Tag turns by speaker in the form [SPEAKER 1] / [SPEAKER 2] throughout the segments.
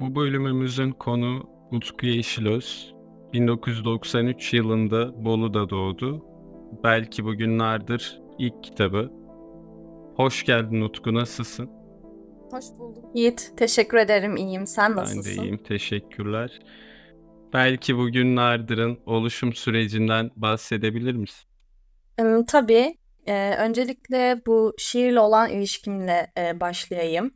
[SPEAKER 1] Bu bölümümüzün konu Utku Yeşilöz. 1993 yılında Bolu'da doğdu. Belki bugünlerdir ilk kitabı. Hoş geldin Utku, nasılsın?
[SPEAKER 2] Hoş bulduk Yiğit. Teşekkür ederim, iyiyim. Sen nasılsın? Ben de iyiyim,
[SPEAKER 1] teşekkürler. Belki bugünlerdir'in oluşum sürecinden bahsedebilir misin?
[SPEAKER 2] Tabii. Ee, öncelikle bu şiirle olan ilişkimle e, başlayayım.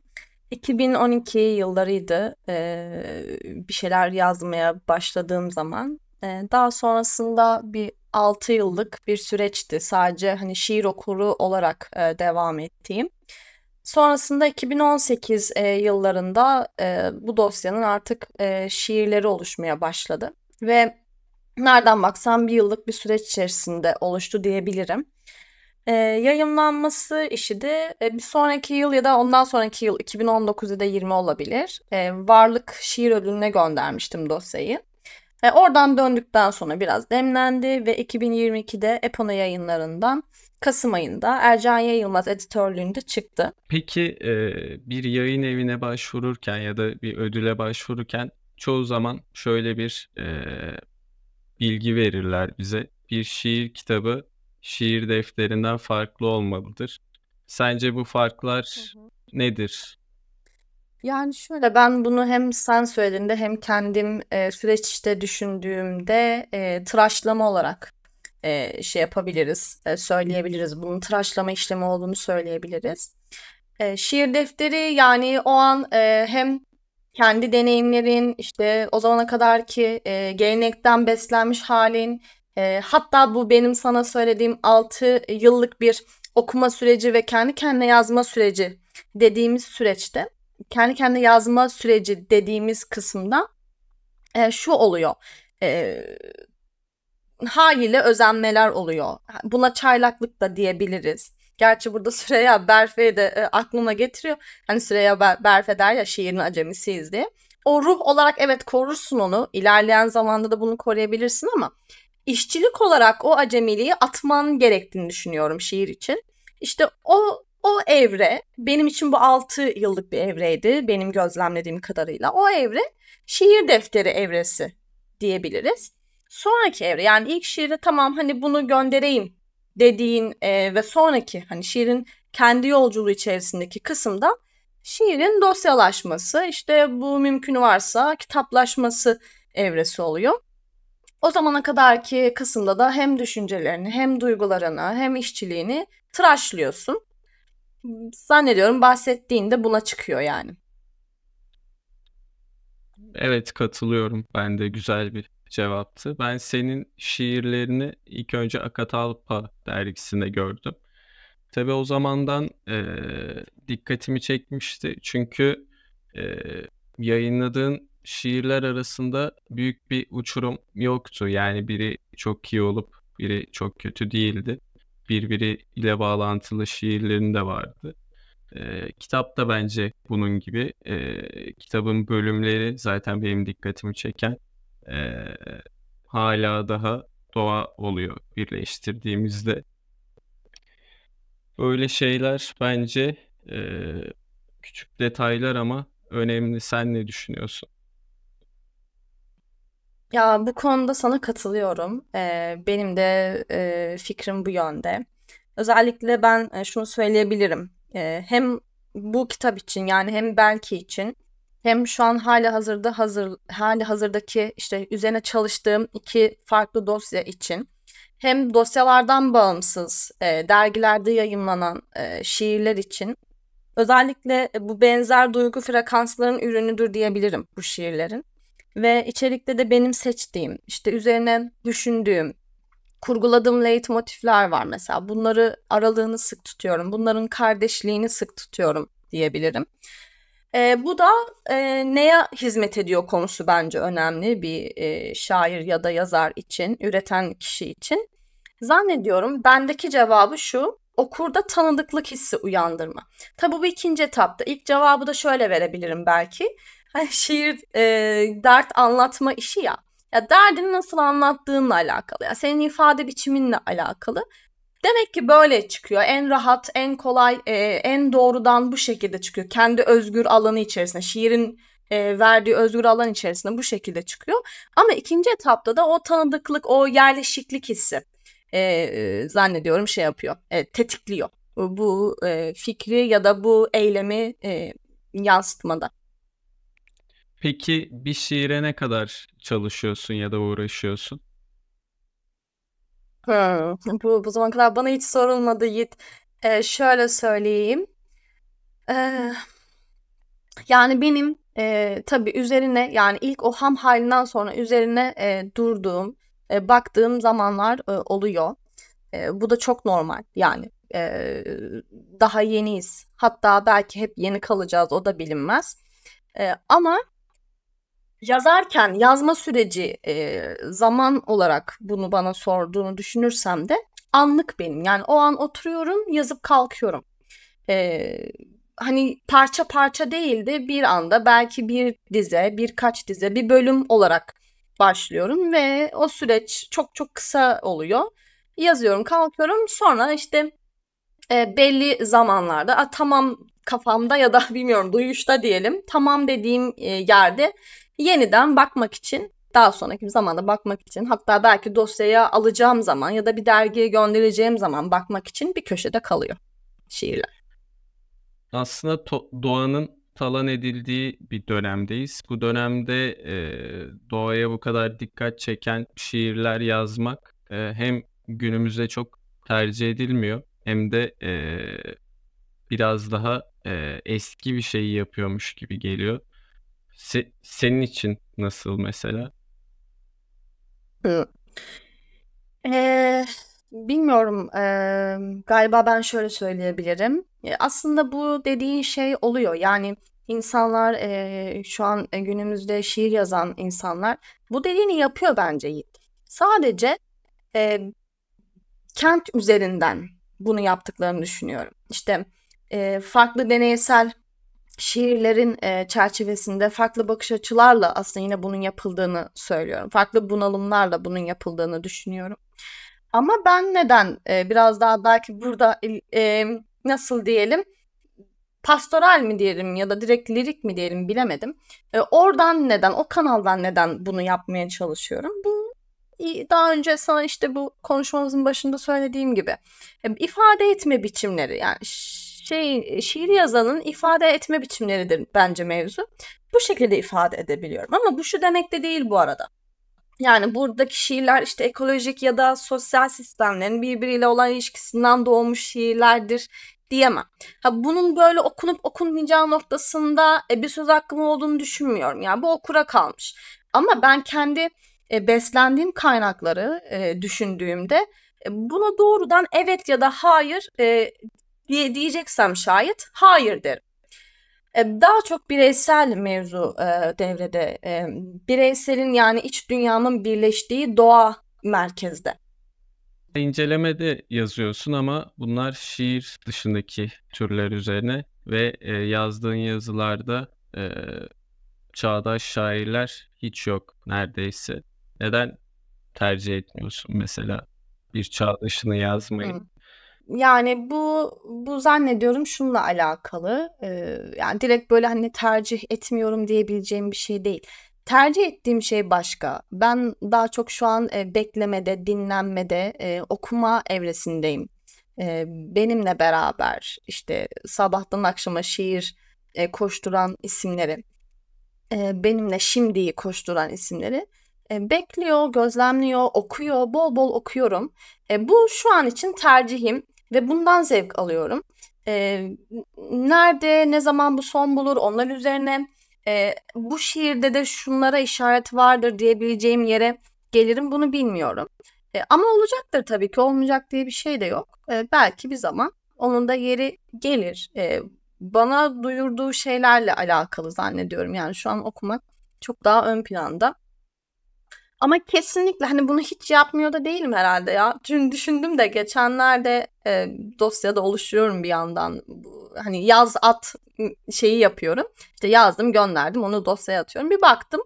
[SPEAKER 2] 2012 yıllarıydı ee, bir şeyler yazmaya başladığım zaman. Ee, daha sonrasında bir 6 yıllık bir süreçti. Sadece hani şiir okuru olarak e, devam ettiğim. Sonrasında 2018 e, yıllarında e, bu dosyanın artık e, şiirleri oluşmaya başladı. Ve nereden baksan bir yıllık bir süreç içerisinde oluştu diyebilirim. E, yayınlanması işi de e, bir sonraki yıl ya da ondan sonraki yıl 2019'da 20 olabilir. E, varlık şiir ödülüne göndermiştim dosyayı. E, oradan döndükten sonra biraz demlendi ve 2022'de Epona yayınlarından Kasım ayında Ercan Yayılmaz editörlüğünde çıktı.
[SPEAKER 1] Peki e, bir yayın evine başvururken ya da bir ödüle başvururken çoğu zaman şöyle bir e, bilgi verirler bize. Bir şiir kitabı şiir defterinden farklı olmalıdır. Sence bu farklar hı hı. nedir?
[SPEAKER 2] Yani şöyle ben bunu hem sen söylediğinde hem kendim e, süreçte düşündüğümde e, tıraşlama olarak e, şey yapabiliriz, e, söyleyebiliriz. Bunun tıraşlama işlemi olduğunu söyleyebiliriz. E, şiir defteri yani o an e, hem kendi deneyimlerin işte o zamana kadar ki e, gelenekten beslenmiş halin e, hatta bu benim sana söylediğim 6 yıllık bir okuma süreci ve kendi kendine yazma süreci dediğimiz süreçte kendi kendine yazma süreci dediğimiz kısımda e, şu oluyor. E, haliyle özenmeler oluyor. Buna çaylaklık da diyebiliriz. Gerçi burada Süreya Berfe'yi de e, aklıma getiriyor. Hani Süreya Ber- Berfe der ya şiirin acemisiyiz diye. O ruh olarak evet korursun onu. İlerleyen zamanda da bunu koruyabilirsin ama işçilik olarak o acemiliği atman gerektiğini düşünüyorum şiir için. İşte o o evre benim için bu 6 yıllık bir evreydi benim gözlemlediğim kadarıyla. O evre şiir defteri evresi diyebiliriz. Sonraki evre yani ilk şiire tamam hani bunu göndereyim dediğin e, ve sonraki hani şiirin kendi yolculuğu içerisindeki kısımda şiirin dosyalaşması işte bu mümkün varsa kitaplaşması evresi oluyor. O zamana kadar ki kısımda da hem düşüncelerini hem duygularını hem işçiliğini tıraşlıyorsun. Zannediyorum bahsettiğinde buna çıkıyor yani.
[SPEAKER 1] Evet katılıyorum. Ben de güzel bir cevaptı. Ben senin şiirlerini ilk önce Akatalpa dergisinde gördüm. Tabii o zamandan e, dikkatimi çekmişti. Çünkü e, yayınladığın şiirler arasında büyük bir uçurum yoktu. Yani biri çok iyi olup biri çok kötü değildi. Birbiriyle bağlantılı şiirlerin de vardı. E, kitap da bence bunun gibi. E, kitabın bölümleri zaten benim dikkatimi çeken e, hala daha doğa oluyor birleştirdiğimizde. Böyle şeyler bence e, küçük detaylar ama önemli. Sen ne düşünüyorsun?
[SPEAKER 2] Ya bu konuda sana katılıyorum. Ee, benim de e, fikrim bu yönde. Özellikle ben e, şunu söyleyebilirim. E, hem bu kitap için yani hem belki için hem şu an hali hazırda hazır hali hazırdaki işte üzerine çalıştığım iki farklı dosya için hem dosyalardan bağımsız e, dergilerde yayınlanan e, şiirler için özellikle bu benzer duygu frekanslarının ürünüdür diyebilirim bu şiirlerin ve içerikte de benim seçtiğim, işte üzerine düşündüğüm, kurguladığım leitmotifler var mesela. Bunları aralığını sık tutuyorum. Bunların kardeşliğini sık tutuyorum diyebilirim. E, bu da e, neye hizmet ediyor konusu bence önemli bir e, şair ya da yazar için, üreten kişi için. Zannediyorum bendeki cevabı şu, okurda tanıdıklık hissi uyandırma. Tabi bu ikinci etapta. İlk cevabı da şöyle verebilirim belki hani şiir e, dert anlatma işi ya. Ya derdini nasıl anlattığınla alakalı. Ya senin ifade biçiminle alakalı. Demek ki böyle çıkıyor. En rahat, en kolay, e, en doğrudan bu şekilde çıkıyor. Kendi özgür alanı içerisinde. Şiirin e, verdiği özgür alan içerisinde bu şekilde çıkıyor. Ama ikinci etapta da o tanıdıklık, o yerleşiklik hissi e, e zannediyorum şey yapıyor, e, tetikliyor bu e, fikri ya da bu eylemi e, yansıtmada.
[SPEAKER 1] Peki bir şiire ne kadar çalışıyorsun ya da uğraşıyorsun?
[SPEAKER 2] Hmm, bu, bu zaman kadar bana hiç sorulmadı Yiğit. Ee, şöyle söyleyeyim. Ee, yani benim e, tabii üzerine yani ilk o ham halinden sonra üzerine e, durduğum, e, baktığım zamanlar e, oluyor. E, bu da çok normal yani. E, daha yeniyiz. Hatta belki hep yeni kalacağız o da bilinmez. E, ama yazarken yazma süreci e, zaman olarak bunu bana sorduğunu düşünürsem de anlık benim. Yani o an oturuyorum yazıp kalkıyorum. E, hani parça parça değil de bir anda belki bir dize, birkaç dize, bir bölüm olarak başlıyorum ve o süreç çok çok kısa oluyor. Yazıyorum, kalkıyorum. Sonra işte e, belli zamanlarda a, tamam kafamda ya da bilmiyorum duyuşta diyelim tamam dediğim e, yerde yeniden bakmak için daha sonraki bir zamanda bakmak için hatta belki dosyaya alacağım zaman ya da bir dergiye göndereceğim zaman bakmak için bir köşede kalıyor şiirler.
[SPEAKER 1] Aslında to- doğanın talan edildiği bir dönemdeyiz. Bu dönemde e, doğaya bu kadar dikkat çeken şiirler yazmak e, hem günümüzde çok tercih edilmiyor hem de e, biraz daha e, eski bir şeyi yapıyormuş gibi geliyor. Se- senin için nasıl mesela?
[SPEAKER 2] Ee, bilmiyorum. Ee, galiba ben şöyle söyleyebilirim. aslında bu dediğin şey oluyor. Yani insanlar e, şu an e, günümüzde şiir yazan insanlar bu dediğini yapıyor bence Sadece e, kent üzerinden bunu yaptıklarını düşünüyorum. İşte e, farklı deneysel şiirlerin e, çerçevesinde farklı bakış açılarla aslında yine bunun yapıldığını söylüyorum. Farklı bunalımlarla bunun yapıldığını düşünüyorum. Ama ben neden e, biraz daha belki burada e, nasıl diyelim pastoral mi diyelim ya da direkt lirik mi diyelim bilemedim. E, oradan neden o kanaldan neden bunu yapmaya çalışıyorum? Bu daha önce sana işte bu konuşmamızın başında söylediğim gibi e, ifade etme biçimleri yani şey e, şiir yazanın ifade etme biçimleridir bence mevzu. Bu şekilde ifade edebiliyorum ama bu şu demek de değil bu arada. Yani buradaki şiirler işte ekolojik ya da sosyal sistemlerin birbiriyle olan ilişkisinden doğmuş şiirlerdir diyemem. Ha, bunun böyle okunup okunmayacağı noktasında e, bir söz hakkım olduğunu düşünmüyorum. Yani bu okura kalmış. Ama ben kendi e, beslendiğim kaynakları e, düşündüğümde e, buna doğrudan evet ya da hayır e, diye diyeceksem şayet hayır derim. E, daha çok bireysel mevzu e, devrede. E, bireyselin yani iç dünyamın birleştiği doğa merkezde.
[SPEAKER 1] İncelemede yazıyorsun ama bunlar şiir dışındaki türler üzerine ve e, yazdığın yazılarda e, çağdaş şairler hiç yok neredeyse. Neden tercih etmiyorsun mesela bir çağdaşını yazmayı?
[SPEAKER 2] Yani bu bu zannediyorum şunla alakalı. Ee, yani direkt böyle hani tercih etmiyorum diyebileceğim bir şey değil. Tercih ettiğim şey başka. Ben daha çok şu an e, beklemede, dinlenmede, e, okuma evresindeyim. E, benimle beraber işte sabahtan akşama şiir e, koşturan isimleri, e, benimle şimdiyi koşturan isimleri e, bekliyor, gözlemliyor, okuyor, bol bol okuyorum. E, bu şu an için tercihim ve bundan zevk alıyorum. E, nerede, ne zaman bu son bulur onlar üzerine bu şiirde de şunlara işaret vardır diyebileceğim yere gelirim bunu bilmiyorum. ama olacaktır tabii ki olmayacak diye bir şey de yok. belki bir zaman onun da yeri gelir. bana duyurduğu şeylerle alakalı zannediyorum. Yani şu an okumak çok daha ön planda. Ama kesinlikle hani bunu hiç yapmıyor da değilim herhalde ya. Çünkü düşündüm de geçenlerde e, dosyada oluşturuyorum bir yandan. Hani yaz at şeyi yapıyorum. İşte yazdım gönderdim onu dosyaya atıyorum. Bir baktım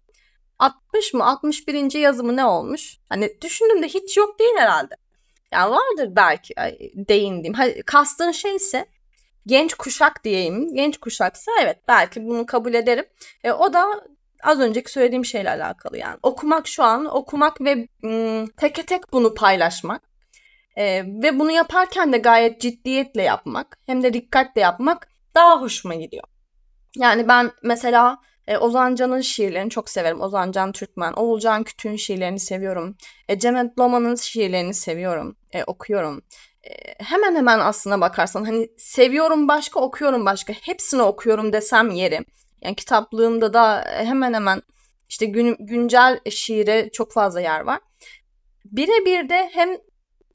[SPEAKER 2] 60 mı 61. yazımı ne olmuş? Hani düşündüm de hiç yok değil herhalde. Yani vardır belki değindiğim. Hani, kastığın şey ise genç kuşak diyeyim. Genç kuşaksa evet belki bunu kabul ederim. E, o da az önceki söylediğim şeyle alakalı yani. Okumak şu an okumak ve ım, teke tek bunu paylaşmak ee, ve bunu yaparken de gayet ciddiyetle yapmak hem de dikkatle yapmak daha hoşuma gidiyor. Yani ben mesela e, Ozan Can'ın şiirlerini çok severim. Ozan Can Türkmen, Oğulcan Kütü'nün şiirlerini seviyorum. E, Cem Loman'ın şiirlerini seviyorum, e, okuyorum. E, hemen hemen aslına bakarsan hani seviyorum başka, okuyorum başka. Hepsini okuyorum desem yerim. Yani kitaplığımda da hemen hemen işte gün, güncel şiire çok fazla yer var. Birebir de hem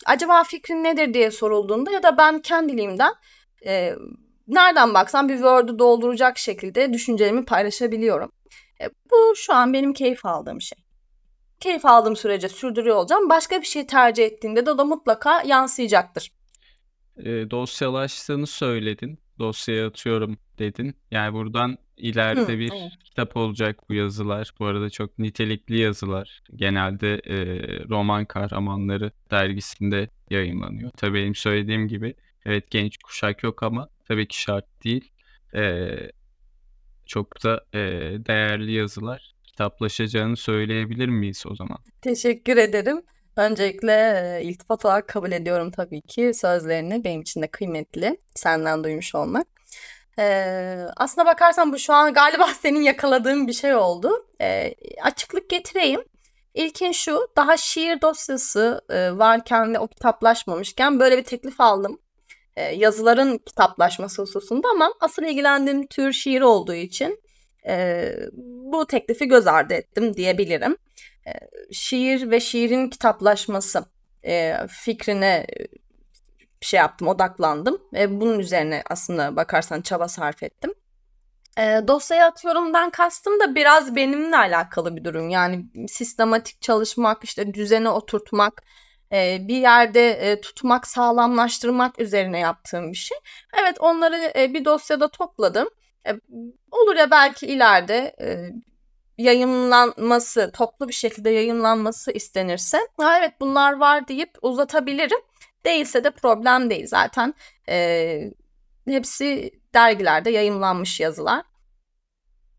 [SPEAKER 2] acaba fikrin nedir diye sorulduğunda ya da ben kendiliğimden e, nereden baksam bir Word'u dolduracak şekilde düşüncelerimi paylaşabiliyorum. E, bu şu an benim keyif aldığım şey. Keyif aldığım sürece sürdürüyor olacağım. Başka bir şey tercih ettiğinde de o da mutlaka yansıyacaktır.
[SPEAKER 1] E, dosyalaştığını söyledin. Dosyaya atıyorum dedin. Yani buradan ileride Hı, bir evet. kitap olacak bu yazılar. Bu arada çok nitelikli yazılar. Genelde e, roman kahramanları dergisinde yayınlanıyor. Tabii benim söylediğim gibi evet genç kuşak yok ama tabii ki şart değil. E, çok da e, değerli yazılar kitaplaşacağını söyleyebilir miyiz o zaman?
[SPEAKER 2] Teşekkür ederim. Öncelikle e, iltifat olarak kabul ediyorum tabii ki sözlerini. Benim için de kıymetli senden duymuş olmak. Ee, aslına bakarsan bu şu an galiba senin yakaladığın bir şey oldu. Ee, açıklık getireyim. İlkin şu, daha şiir dosyası e, varken ve o kitaplaşmamışken böyle bir teklif aldım. E, yazıların kitaplaşması hususunda ama asıl ilgilendiğim tür şiir olduğu için e, bu teklifi göz ardı ettim diyebilirim. E, şiir ve şiirin kitaplaşması e, fikrine bir şey yaptım, odaklandım ve bunun üzerine aslında bakarsan çaba sarf ettim. E, ee, dosyaya atıyorumdan kastım da biraz benimle alakalı bir durum. Yani sistematik çalışmak, işte düzene oturtmak, e, bir yerde e, tutmak, sağlamlaştırmak üzerine yaptığım bir şey. Evet onları e, bir dosyada topladım. E, olur ya belki ileride e, yayınlanması, toplu bir şekilde yayınlanması istenirse. Ha, evet bunlar var deyip uzatabilirim. Değilse de problem değil zaten. E, hepsi dergilerde yayımlanmış yazılar.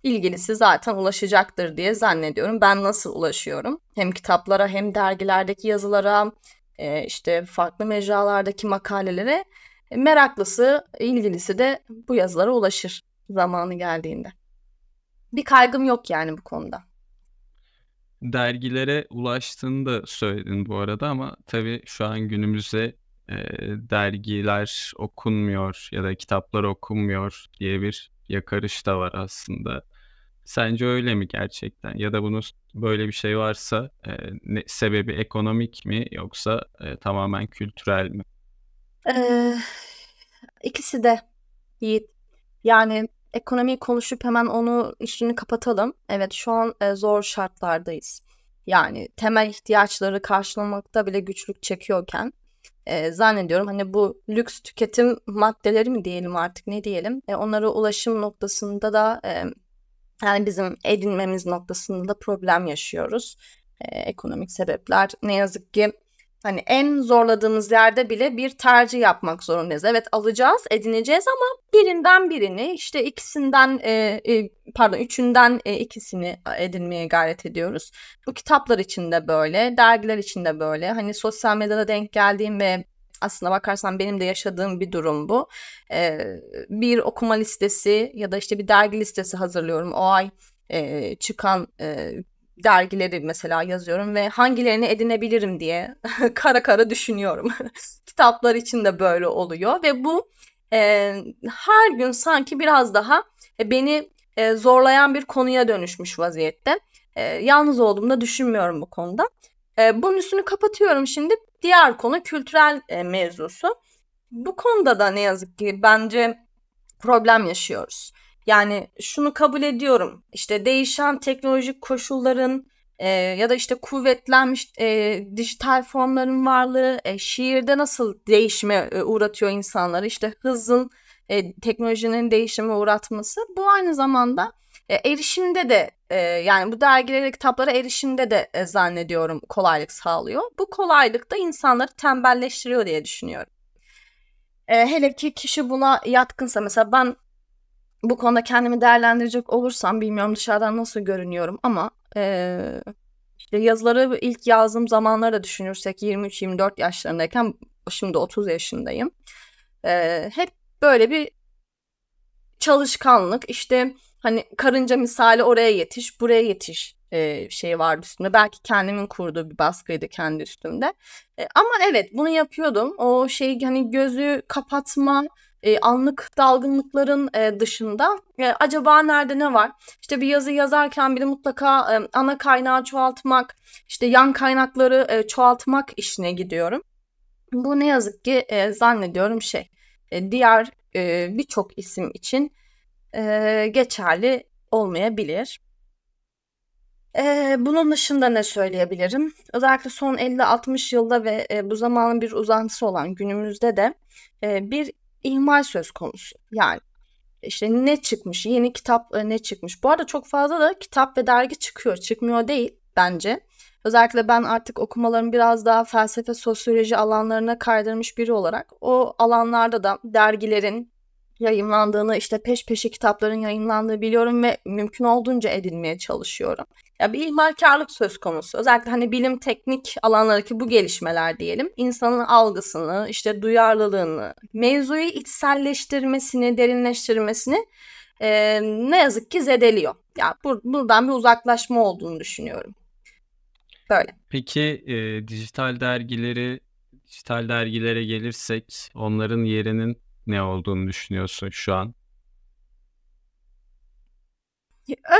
[SPEAKER 2] İlgilisi zaten ulaşacaktır diye zannediyorum. Ben nasıl ulaşıyorum? Hem kitaplara hem dergilerdeki yazılara, e, işte farklı mecralardaki makalelere e, meraklısı, ilgilisi de bu yazılara ulaşır zamanı geldiğinde. Bir kaygım yok yani bu
[SPEAKER 1] konuda dergilere ulaştığını da söyledin bu arada ama tabii şu an günümüzde e, dergiler okunmuyor ya da kitaplar okunmuyor diye bir yakarış da var aslında. Sence öyle mi gerçekten? Ya da bunun böyle bir şey varsa e, ne, sebebi ekonomik mi yoksa e, tamamen kültürel mi?
[SPEAKER 2] Ee, ikisi de Yiğit. Yani ekonomiyi konuşup hemen onu üstünü kapatalım. Evet şu an e, zor şartlardayız. Yani temel ihtiyaçları karşılamakta bile güçlük çekiyorken e, zannediyorum hani bu lüks tüketim maddeleri mi diyelim artık ne diyelim e, onlara ulaşım noktasında da e, yani bizim edinmemiz noktasında da problem yaşıyoruz. E, ekonomik sebepler ne yazık ki Hani en zorladığımız yerde bile bir tercih yapmak zorundayız. Evet alacağız, edineceğiz ama birinden birini işte ikisinden e, e, pardon üçünden e, ikisini edinmeye gayret ediyoruz. Bu kitaplar için de böyle, dergiler için de böyle. Hani sosyal medyada denk geldiğim ve aslına bakarsan benim de yaşadığım bir durum bu. E, bir okuma listesi ya da işte bir dergi listesi hazırlıyorum. O ay e, çıkan e, dergileri mesela yazıyorum ve hangilerini edinebilirim diye kara kara düşünüyorum. Kitaplar için de böyle oluyor ve bu e, her gün sanki biraz daha e, beni e, zorlayan bir konuya dönüşmüş vaziyette. E, yalnız olduğumda düşünmüyorum bu konuda. E, bunun üstünü kapatıyorum şimdi. Diğer konu kültürel e, mevzusu. Bu konuda da ne yazık ki bence problem yaşıyoruz. Yani şunu kabul ediyorum. İşte değişen teknolojik koşulların e, ya da işte kuvvetlenmiş e, dijital formların varlığı e, şiirde nasıl değişme e, uğratıyor insanları. İşte hızın, e, teknolojinin değişime uğratması. Bu aynı zamanda e, erişimde de e, yani bu dergilere kitaplara erişimde de e, zannediyorum kolaylık sağlıyor. Bu kolaylık da insanları tembelleştiriyor diye düşünüyorum. E, hele ki kişi buna yatkınsa mesela ben bu konuda kendimi değerlendirecek olursam bilmiyorum dışarıdan nasıl görünüyorum ama e, işte yazıları ilk yazdığım zamanları da düşünürsek 23-24 yaşlarındayken şimdi 30 yaşındayım. E, hep böyle bir çalışkanlık işte hani karınca misali oraya yetiş buraya yetiş e, şey vardı üstümde. Belki kendimin kurduğu bir baskıydı kendi üstümde. E, ama evet bunu yapıyordum. O şey hani gözü kapatma e, anlık dalgınlıkların e, dışında e, acaba nerede ne var? İşte bir yazı yazarken bile mutlaka e, ana kaynağı çoğaltmak, işte yan kaynakları e, çoğaltmak işine gidiyorum. Bu ne yazık ki e, zannediyorum şey e, diğer e, birçok isim için e, geçerli olmayabilir. Ee, bunun dışında ne söyleyebilirim? Özellikle son 50-60 yılda ve e, bu zamanın bir uzantısı olan günümüzde de e, bir ihmal söz konusu. Yani işte ne çıkmış, yeni kitap e, ne çıkmış. Bu arada çok fazla da kitap ve dergi çıkıyor, çıkmıyor değil bence. Özellikle ben artık okumalarım biraz daha felsefe, sosyoloji alanlarına kaydırmış biri olarak o alanlarda da dergilerin, yayınlandığını, işte peş peşe kitapların yayınlandığını biliyorum ve mümkün olduğunca edinmeye çalışıyorum. Ya bir ihmalkarlık söz konusu. Özellikle hani bilim teknik alanlardaki bu gelişmeler diyelim. insanın algısını, işte duyarlılığını, mevzuyu içselleştirmesini, derinleştirmesini e, ne yazık ki zedeliyor. Ya bur- buradan bir uzaklaşma olduğunu düşünüyorum. Böyle.
[SPEAKER 1] Peki e, dijital dergileri dijital dergilere gelirsek onların yerinin ne olduğunu düşünüyorsun şu an?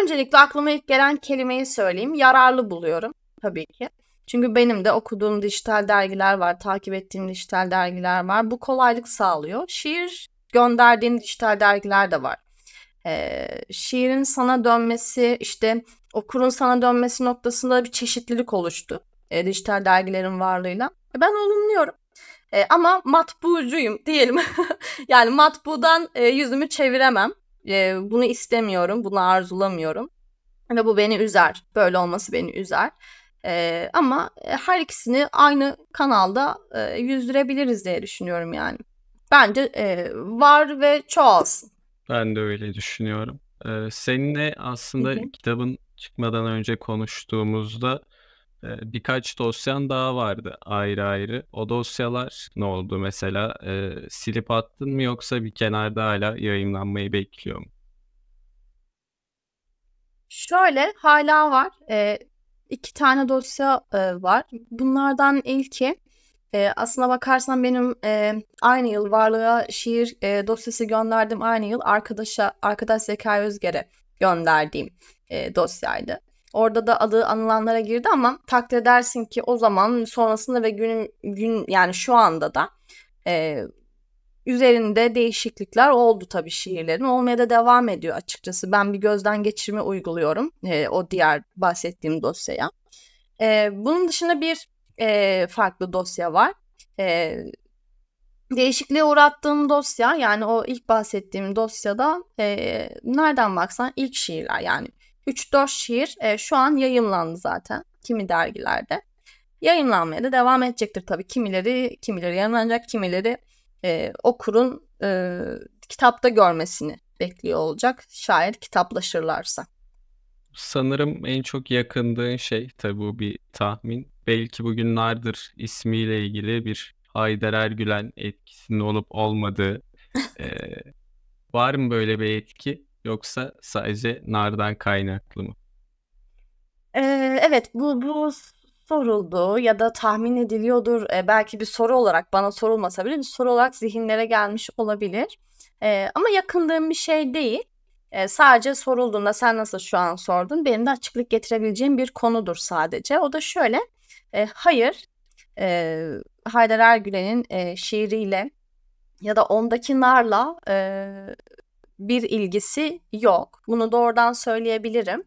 [SPEAKER 2] Öncelikle aklıma ilk gelen kelimeyi söyleyeyim. Yararlı buluyorum tabii ki. Çünkü benim de okuduğum dijital dergiler var, takip ettiğim dijital dergiler var. Bu kolaylık sağlıyor. Şiir gönderdiğim dijital dergiler de var. Ee, şiirin sana dönmesi, işte okurun sana dönmesi noktasında bir çeşitlilik oluştu. E, dijital dergilerin varlığıyla. E, ben olumluyorum. E, ama matbucuyum diyelim. yani matbudan e, yüzümü çeviremem. E, bunu istemiyorum, bunu arzulamıyorum. Ve bu beni üzer. Böyle olması beni üzer. E, ama e, her ikisini aynı kanalda e, yüzdürebiliriz diye düşünüyorum yani. Bence e, var ve çoğalsın.
[SPEAKER 1] Ben de öyle düşünüyorum. Ee, seninle aslında kitabın çıkmadan önce konuştuğumuzda birkaç dosyan daha vardı ayrı ayrı. O dosyalar ne oldu mesela? E, silip attın mı yoksa bir kenarda hala yayınlanmayı bekliyor mu?
[SPEAKER 2] Şöyle hala var. E, iki tane dosya e, var. Bunlardan ilki e, aslına bakarsan benim e, aynı yıl varlığa şiir e, dosyası gönderdim aynı yıl arkadaşa arkadaş Zekai Özger'e gönderdiğim e, dosyaydı. Orada da adı anılanlara girdi ama takdir edersin ki o zaman sonrasında ve gün gün yani şu anda da e, üzerinde değişiklikler oldu tabii şiirlerin. Olmaya da devam ediyor açıkçası. Ben bir gözden geçirme uyguluyorum e, o diğer bahsettiğim dosyaya. E, bunun dışında bir e, farklı dosya var. E, değişikliğe uğrattığım dosya yani o ilk bahsettiğim dosyada e, nereden baksan ilk şiirler yani 3-4 şiir e, şu an yayımlandı zaten kimi dergilerde. Yayımlanmaya da devam edecektir tabii. Kimileri kimileri yayınlanacak, kimileri e, okurun e, kitapta görmesini bekliyor olacak. Şayet kitaplaşırlarsa.
[SPEAKER 1] Sanırım en çok yakındığın şey tabii bu bir tahmin. Belki bugünlerdir ismiyle ilgili bir Haydar Ergülen etkisinin olup olmadığı e, var mı böyle bir etki? yoksa sadece nardan kaynaklı mı?
[SPEAKER 2] Ee, evet bu, bu soruldu ya da tahmin ediliyordur. Ee, belki bir soru olarak bana sorulmasa bile bir soru olarak zihinlere gelmiş olabilir. Ee, ama yakındığım bir şey değil. Ee, sadece sorulduğunda sen nasıl şu an sordun benim de açıklık getirebileceğim bir konudur sadece. O da şöyle e, hayır e, Haydar Ergülen'in e, şiiriyle ya da ondaki narla e, bir ilgisi yok. Bunu doğrudan söyleyebilirim.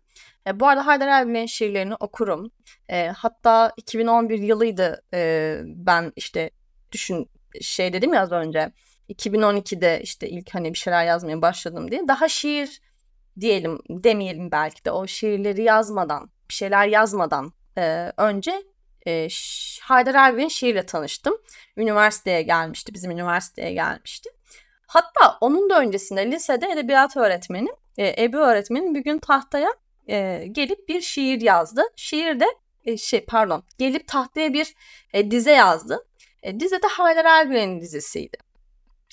[SPEAKER 2] E, bu arada Haydar Erbil'in şiirlerini okurum. E, hatta 2011 yılıydı e, ben işte düşün şey dedim ya az önce. 2012'de işte ilk hani bir şeyler yazmaya başladım diye. Daha şiir diyelim demeyelim belki de o şiirleri yazmadan bir şeyler yazmadan e, önce e, Haydar Erbil'in şiirle tanıştım. Üniversiteye gelmişti bizim üniversiteye gelmişti. Hatta onun da öncesinde lisede edebiyat öğretmenim, e, Ebu öğretmenin bir gün tahtaya e, gelip bir şiir yazdı. Şiirde e, şey pardon gelip tahtaya bir e, dize yazdı. E, dize de Haydar Ergülen'in dizesiydi.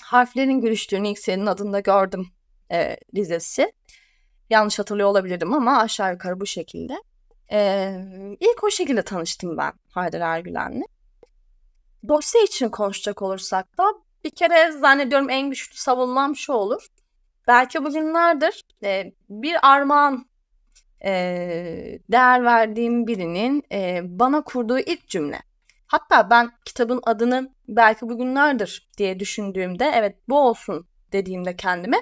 [SPEAKER 2] Harflerin Gülüştüğünü ilk senin adında gördüm e, dizesi. Yanlış hatırlıyor olabilirim ama aşağı yukarı bu şekilde. E, ilk o şekilde tanıştım ben Haydar Ergülen'le. Dosya için konuşacak olursak da bir kere zannediyorum en güçlü savunmam şu olur. Belki bugünlerdir e, bir armağan e, değer verdiğim birinin e, bana kurduğu ilk cümle. Hatta ben kitabın adını belki bugünlerdir diye düşündüğümde evet bu olsun dediğimde kendime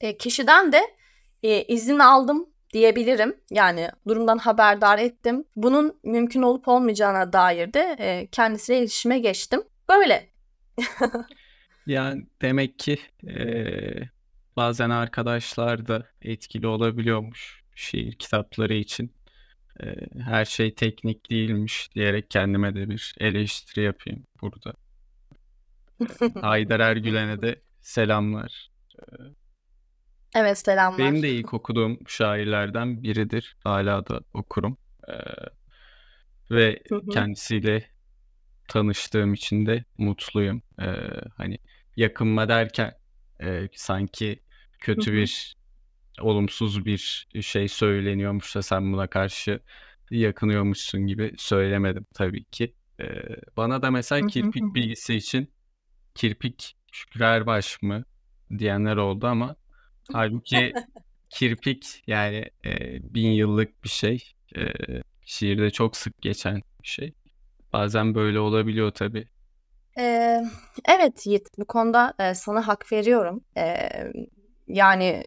[SPEAKER 2] e, kişiden de e, izin aldım diyebilirim. Yani durumdan haberdar ettim. Bunun mümkün olup olmayacağına dair de e, kendisiyle iletişime geçtim. Böyle
[SPEAKER 1] yani demek ki e, bazen arkadaşlar da etkili olabiliyormuş şiir kitapları için. E, her şey teknik değilmiş diyerek kendime de bir eleştiri yapayım burada. Haydar Ergülen'e de selamlar. E,
[SPEAKER 2] evet selamlar. Benim
[SPEAKER 1] de ilk okuduğum şairlerden biridir. Hala da okurum. Ee, ve kendisiyle tanıştığım için de mutluyum. Ee, hani yakınma derken e, sanki kötü bir olumsuz bir şey söyleniyormuşsa sen buna karşı yakınıyormuşsun gibi söylemedim tabii ki. Ee, bana da mesela kirpik bilgisi için kirpik Şükrü baş mı diyenler oldu ama halbuki kirpik yani e, bin yıllık bir şey. E, şiirde çok sık geçen bir şey. Bazen böyle olabiliyor tabii.
[SPEAKER 2] Ee, evet Yiğit bu konuda e, sana hak veriyorum. E, yani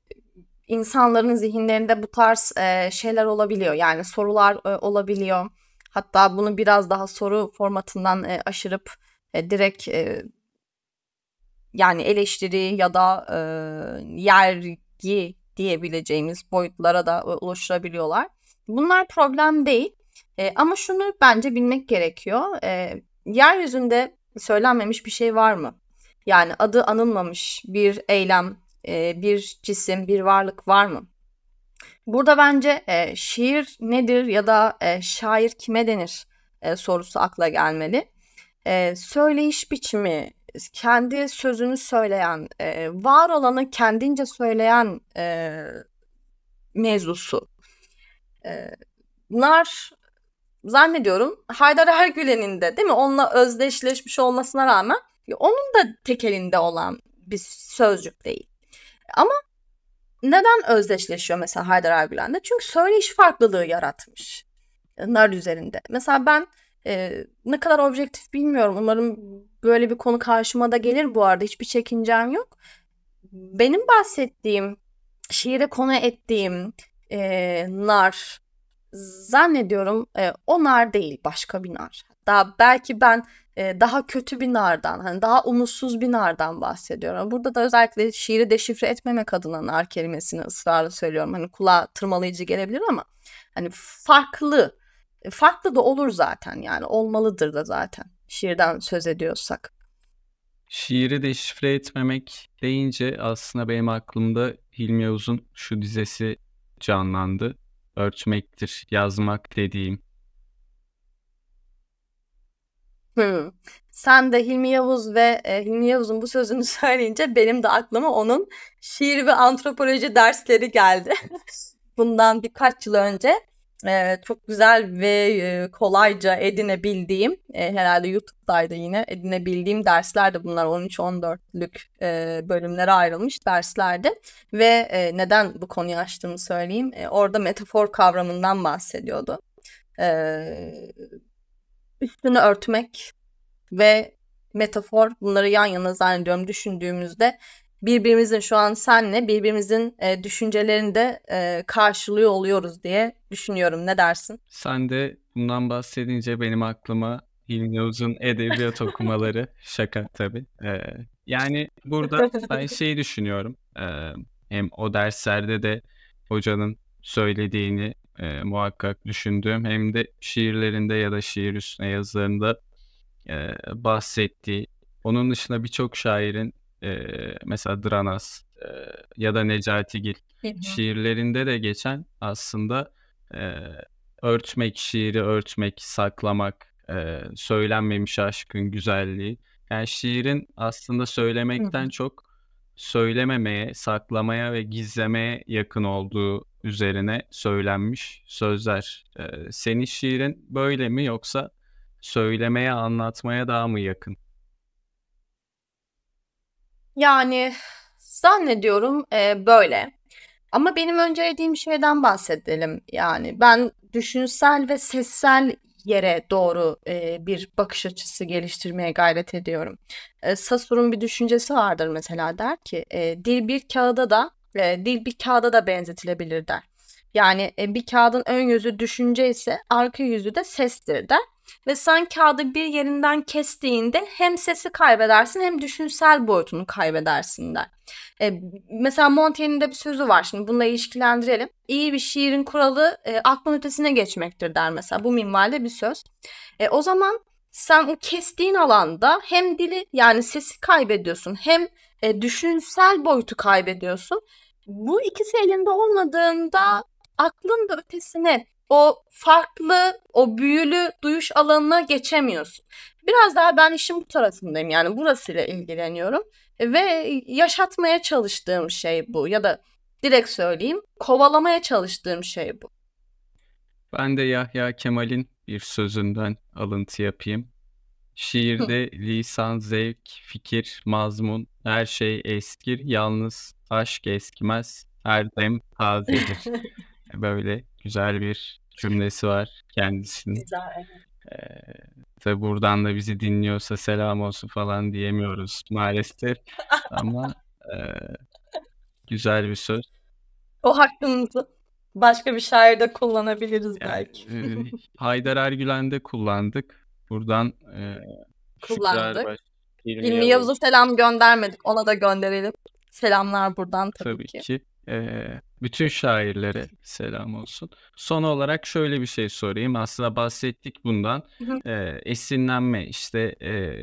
[SPEAKER 2] insanların zihinlerinde bu tarz e, şeyler olabiliyor. Yani sorular e, olabiliyor. Hatta bunu biraz daha soru formatından e, aşırıp e, direkt e, yani eleştiri ya da e, yergi diyebileceğimiz boyutlara da ulaşabiliyorlar. Bunlar problem değil. E, ama şunu bence bilmek gerekiyor. E, yeryüzünde söylenmemiş bir şey var mı? Yani adı anılmamış bir eylem, e, bir cisim, bir varlık var mı? Burada bence e, şiir nedir ya da e, şair kime denir e, sorusu akla gelmeli. E, söyleyiş biçimi, kendi sözünü söyleyen, e, var olanı kendince söyleyen e, mevzusu. E, bunlar zannediyorum Haydar Ergülen'in de değil mi onunla özdeşleşmiş olmasına rağmen onun da tekelinde olan bir sözcük değil. Ama neden özdeşleşiyor mesela Haydar Ergülen'de? Çünkü söyleyiş farklılığı yaratmış nar üzerinde. Mesela ben e, ne kadar objektif bilmiyorum. Umarım böyle bir konu karşıma da gelir bu arada. Hiçbir çekincem yok. Benim bahsettiğim, şiire konu ettiğim e, nar zannediyorum e, o değil başka bir nar. Hatta belki ben e, daha kötü bir nardan, hani daha umutsuz bir nardan bahsediyorum. Burada da özellikle şiiri deşifre etmemek adına nar kelimesini ısrarla söylüyorum. Hani kulağa tırmalayıcı gelebilir ama hani farklı, e, farklı da olur zaten yani olmalıdır da zaten şiirden söz ediyorsak.
[SPEAKER 1] Şiiri deşifre etmemek deyince aslında benim aklımda Hilmi Yavuz'un şu dizesi canlandı örtmektir, yazmak dediğim. Hı. Hmm.
[SPEAKER 2] Sen de Hilmi Yavuz ve e, Hilmi Yavuz'un bu sözünü söyleyince benim de aklıma onun şiir ve antropoloji dersleri geldi. Bundan birkaç yıl önce e, çok güzel ve e, kolayca edinebildiğim e, herhalde YouTube'daydı yine edinebildiğim dersler de bunlar 13-14'lük e, bölümlere ayrılmış derslerdi ve e, neden bu konuyu açtığımı söyleyeyim e, orada metafor kavramından bahsediyordu e, üstünü örtmek ve metafor bunları yan yana zannediyorum düşündüğümüzde birbirimizin şu an senle birbirimizin e, düşüncelerini de e, karşılıyor oluyoruz diye düşünüyorum. Ne dersin?
[SPEAKER 1] Sen de bundan bahsedince benim aklıma Hilmioz'un edebiyat okumaları şaka tabii. Ee, yani burada ben şeyi düşünüyorum. Ee, hem o derslerde de hocanın söylediğini e, muhakkak düşündüğüm hem de şiirlerinde ya da şiir üstüne yazılarında e, bahsettiği. Onun dışında birçok şairin mesela Dranas e, ya da Necati Gil şiirlerinde de geçen aslında e, örtmek şiiri örtmek saklamak e, söylenmemiş aşkın güzelliği yani şiirin aslında söylemekten Hı-hı. çok söylememeye saklamaya ve gizlemeye yakın olduğu üzerine söylenmiş sözler. E, senin şiirin böyle mi yoksa söylemeye anlatmaya daha mı yakın?
[SPEAKER 2] Yani zannediyorum e, böyle. Ama benim öncelediğim şeyden bahsedelim. Yani ben düşünsel ve sessel yere doğru e, bir bakış açısı geliştirmeye gayret ediyorum. E, Sasur'un bir düşüncesi vardır mesela der ki e, dil bir kağıda da e, dil bir kağıda da benzetilebilir der. Yani e, bir kağıdın ön yüzü düşünce ise arka yüzü de sestir der ve sen kağıdı bir yerinden kestiğinde hem sesi kaybedersin hem düşünsel boyutunu kaybedersin der. E, mesela Montaigne'in de bir sözü var şimdi bununla ilişkilendirelim. İyi bir şiirin kuralı e, aklın ötesine geçmektir der mesela bu minvalde bir söz. E, o zaman sen o kestiğin alanda hem dili yani sesi kaybediyorsun hem e, düşünsel boyutu kaybediyorsun. Bu ikisi elinde olmadığında aklın da ötesine o farklı, o büyülü duyuş alanına geçemiyorsun. Biraz daha ben işin bu tarafındayım yani burasıyla ilgileniyorum ve yaşatmaya çalıştığım şey bu ya da direkt söyleyeyim kovalamaya çalıştığım şey bu.
[SPEAKER 1] Ben de Yahya Kemal'in bir sözünden alıntı yapayım. Şiirde lisan, zevk, fikir, mazmun, her şey eskir, yalnız aşk eskimez, her dem tazedir. Böyle güzel bir cümlesi var kendisinin. Güzel, evet. Ee, tabi buradan da bizi dinliyorsa selam olsun falan diyemiyoruz maalesef. Ama e, güzel bir söz.
[SPEAKER 2] O hakkımızı başka bir şairde kullanabiliriz
[SPEAKER 1] yani, belki. e, Haydar Ergülen'de kullandık. Buradan e, kullandık. Baş... İlmi Yavuz'a
[SPEAKER 2] selam göndermedik. Ona da gönderelim. Selamlar buradan tabii, tabii ki. ki.
[SPEAKER 1] E, bütün şairlere selam olsun. Son olarak şöyle bir şey sorayım. Aslında bahsettik bundan. Ee, esinlenme işte e,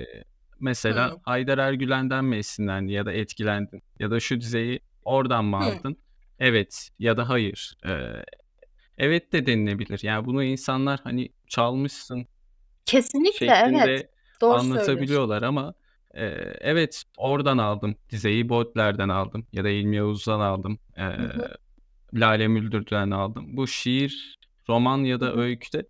[SPEAKER 1] mesela Hı. Haydar Ergülen'den mi esinlendin ya da etkilendin? Ya da şu dizeyi oradan mı aldın? Hı. Evet ya da hayır. Ee, evet de denilebilir. Yani bunu insanlar hani çalmışsın. Kesinlikle evet. Doğru anlatabiliyorlar ama evet oradan aldım dizeyi Botler'den aldım ya da İlmi Yavuz'dan aldım. E, hı. Lale Müldür Müldür'den aldım. Bu şiir, roman ya da öyküde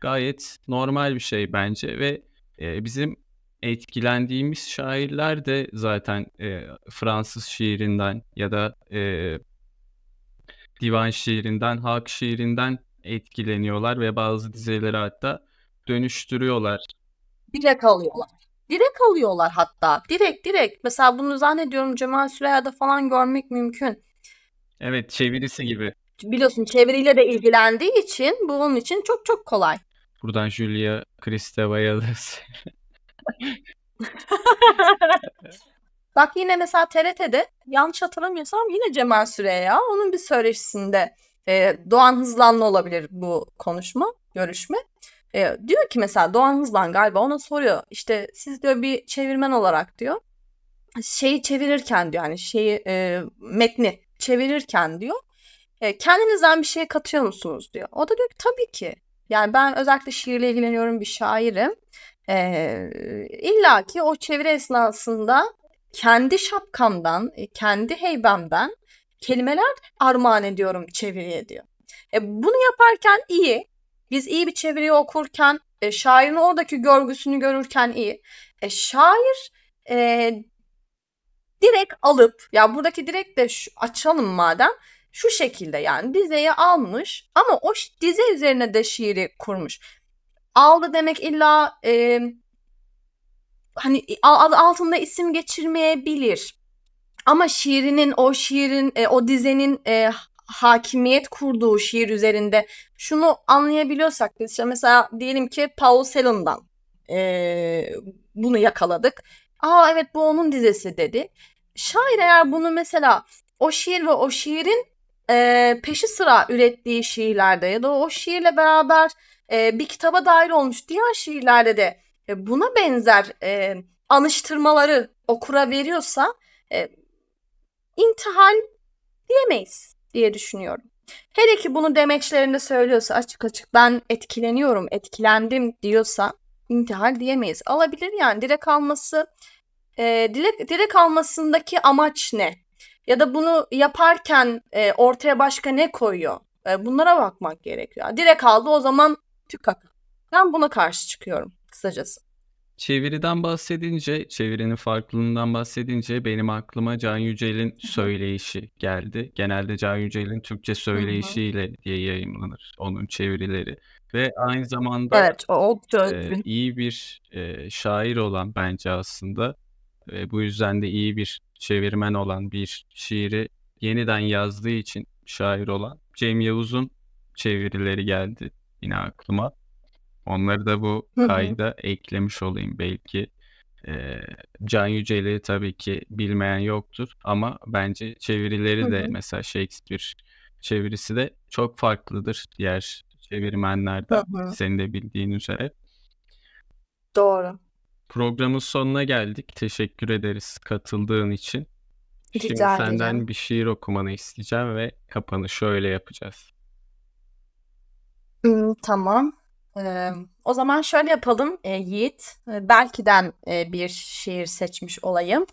[SPEAKER 1] gayet normal bir şey bence ve e, bizim etkilendiğimiz şairler de zaten e, Fransız şiirinden ya da e, divan şiirinden, halk şiirinden etkileniyorlar ve bazı dizeleri hatta dönüştürüyorlar.
[SPEAKER 2] Direkt alıyorlar. Direkt alıyorlar hatta. Direkt direkt. Mesela bunu zannediyorum Cemal Süreyya'da falan görmek mümkün.
[SPEAKER 1] Evet çevirisi gibi.
[SPEAKER 2] Biliyorsun çeviriyle de ilgilendiği için bu onun için çok çok kolay.
[SPEAKER 1] Buradan Julia Kristeva'ya da
[SPEAKER 2] Bak yine mesela TRT'de yanlış hatırlamıyorsam yine Cemal Süreya onun bir söyleşisinde e, Doğan Hızlan'la olabilir bu konuşma, görüşme. E, diyor ki mesela Doğan Hızlan galiba ona soruyor işte siz diyor bir çevirmen olarak diyor şeyi çevirirken diyor yani şeyi e, metni çevirirken diyor e, kendinizden bir şey katıyor musunuz diyor. O da diyor ki tabii ki. Yani ben özellikle şiirle ilgileniyorum bir şairim. E, İlla ki o çeviri esnasında kendi şapkamdan, e, kendi heybemden kelimeler armağan ediyorum çeviriye diyor. E, bunu yaparken iyi. Biz iyi bir çeviriyi okurken, e, şairin oradaki görgüsünü görürken iyi. E, şair e, direkt alıp ya buradaki direkt de şu, açalım madem şu şekilde yani dizeyi almış ama o dize üzerine de şiiri kurmuş. Aldı demek illa e, hani altında isim geçirmeyebilir. Ama şiirinin o şiirin e, o dizenin e, hakimiyet kurduğu şiir üzerinde şunu anlayabiliyorsak biz işte mesela diyelim ki Paul Celan'dan e, bunu yakaladık. Aa evet bu onun dizesi dedi şair eğer bunu mesela o şiir ve o şiirin e, peşi sıra ürettiği şiirlerde ya da o şiirle beraber e, bir kitaba dair olmuş diğer şiirlerde de e, buna benzer e, anıştırmaları okura veriyorsa e, intihal diyemeyiz diye düşünüyorum. Hele ki bunu demeçlerinde söylüyorsa açık açık ben etkileniyorum, etkilendim diyorsa intihal diyemeyiz. Alabilir yani direkt alması e, dile, dile kalmasındaki amaç ne? Ya da bunu yaparken e, ortaya başka ne koyuyor? E, bunlara bakmak gerekiyor. Dile aldı o zaman tükak. Ben buna karşı çıkıyorum kısacası.
[SPEAKER 1] Çeviriden bahsedince, çevirinin farklılığından bahsedince benim aklıma Can Yücel'in söyleyişi geldi. Genelde Can Yücel'in Türkçe söyleyişiyle diye yayınlanır onun çevirileri. Ve aynı zamanda evet, o, o, e, iyi bir e, şair olan bence aslında ve bu yüzden de iyi bir çevirmen olan bir şiiri yeniden yazdığı için şair olan Cem Yavuz'un çevirileri geldi yine aklıma. Onları da bu kayda eklemiş olayım belki. E, Can Yücel'i tabii ki bilmeyen yoktur ama bence çevirileri de mesela Shakespeare çevirisi de çok farklıdır diğer çevirmenlerden. Senin de bildiğin üzere. Doğru. Programın sonuna geldik. Teşekkür ederiz katıldığın için. Rica Şimdi edeceğim. senden bir şiir okumanı isteyeceğim ve kapanı şöyle yapacağız.
[SPEAKER 2] tamam. Ee, o zaman şöyle yapalım e, Yiğit. Ee, belki'den e, bir şiir seçmiş olayım.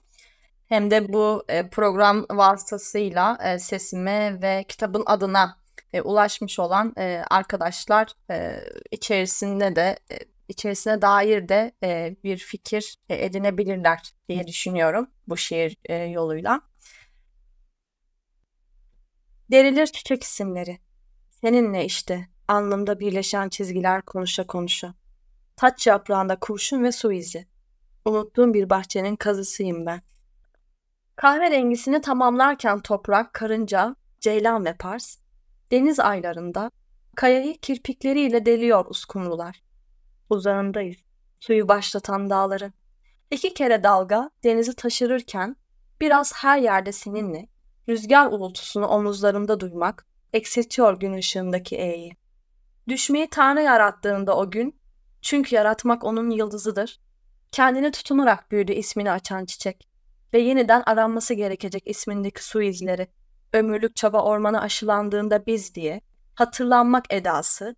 [SPEAKER 2] Hem de bu e, program vasıtasıyla e, sesime ve kitabın adına e, ulaşmış olan e, arkadaşlar e, içerisinde de e, içerisine dair de e, bir fikir e, edinebilirler diye düşünüyorum bu şiir e, yoluyla. Derilir çiçek isimleri. Seninle işte alnımda birleşen çizgiler konuşa konuşa. Taç yaprağında kurşun ve su izi. Unuttuğum bir bahçenin kazısıyım ben. Kahverengisini tamamlarken toprak, karınca, ceylan ve pars, deniz aylarında kayayı kirpikleriyle deliyor uskumrular uzağındayız. Suyu başlatan dağların. İki kere dalga denizi taşırırken biraz her yerde seninle rüzgar uğultusunu omuzlarımda duymak eksiltiyor gün ışığındaki E'yi. Düşmeyi Tanrı yarattığında o gün, çünkü yaratmak onun yıldızıdır, kendini tutunarak büyüdü ismini açan çiçek ve yeniden aranması gerekecek ismindeki su izleri, ömürlük çaba ormanı aşılandığında biz diye, hatırlanmak edası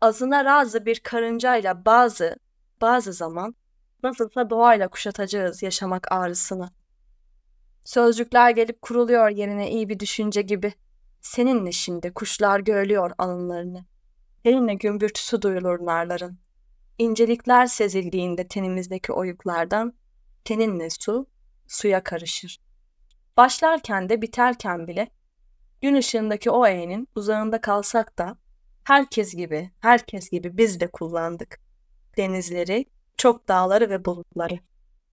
[SPEAKER 2] azına razı bir karıncayla bazı, bazı zaman nasılsa doğayla kuşatacağız yaşamak ağrısını. Sözcükler gelip kuruluyor yerine iyi bir düşünce gibi. Seninle şimdi kuşlar göğlüyor alınlarını. Seninle gümbürtüsü duyulur narların. İncelikler sezildiğinde tenimizdeki oyuklardan, teninle su, suya karışır. Başlarken de biterken bile gün ışığındaki o eğinin uzağında kalsak da herkes gibi, herkes gibi biz de kullandık denizleri, çok dağları ve bulutları.